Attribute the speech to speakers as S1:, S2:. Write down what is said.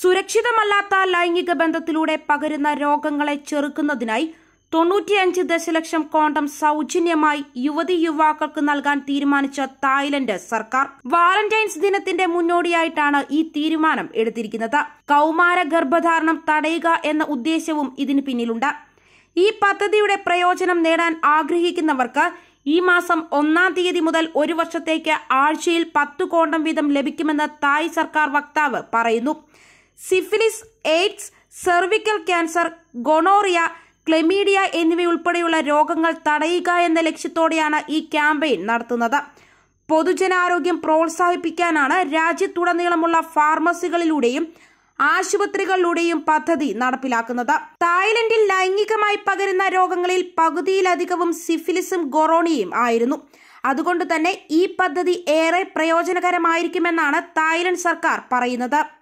S1: സുരക്ഷിതമല്ലാത്ത ലൈംഗിക ബന്ധത്തിലൂടെ പകരുന്ന രോഗങ്ങളെ ചെറുക്കുന്നതിനായി തൊണ്ണൂറ്റിയഞ്ച് ദശലക്ഷം കോണ്ടം സൗജന്യമായി യുവതി യുവാക്കൾക്ക് നൽകാൻ തീരുമാനിച്ച തായ്ലൻഡ് സർക്കാർ വാലന്റൈൻസ് ദിനത്തിന്റെ മുന്നോടിയായിട്ടാണ് ഈ തീരുമാനം എടുത്തിരിക്കുന്നത് കൗമാര ഗർഭധാരണം തടയുക എന്ന ഉദ്ദേശവും ഇതിന് പിന്നിലുണ്ട് ഈ പദ്ധതിയുടെ പ്രയോജനം നേടാൻ ആഗ്രഹിക്കുന്നവർക്ക് ഈ മാസം ഒന്നാം തീയതി മുതൽ ഒരു വർഷത്തേക്ക് ആഴ്ചയിൽ പത്ത് കോണ്ടം വീതം ലഭിക്കുമെന്ന് തായ് സർക്കാർ വക്താവ് പറയുന്നു syphilis AIDS cervical cancer gonorrhoea chlamydia എന്നിവയുൾപ്പെടെയുള്ള രോഗങ്ങൾ തടയുക എന്ന ലക്ഷ്യത്തോടെയാണ് ഈ ക്യാമ്പയിൻ നടത്തുന്നത് പൊതുജനാരോഗ്യം പ്രോത്സാഹിപ്പിക്കാനാണ് രാജ്യത്തുടനീളമുള്ള ഫാർമസികളിലൂടെയും ആശുപത്രികളിലൂടെയും പദ്ധതി നടപ്പിലാക്കുന്നത് തായ്ലൻഡിൽ ലൈംഗികമായി പകരുന്ന രോഗങ്ങളിൽ പകുതിയിലധികവും സിഫിലിസും ഗൊറോണിയും ആയിരുന്നു അതുകൊണ്ട് തന്നെ ഈ പദ്ധതി ഏറെ പ്രയോജനകരമായിരിക്കുമെന്നാണ് തായ്ലൻഡ് സർക്കാർ പറയുന്നത്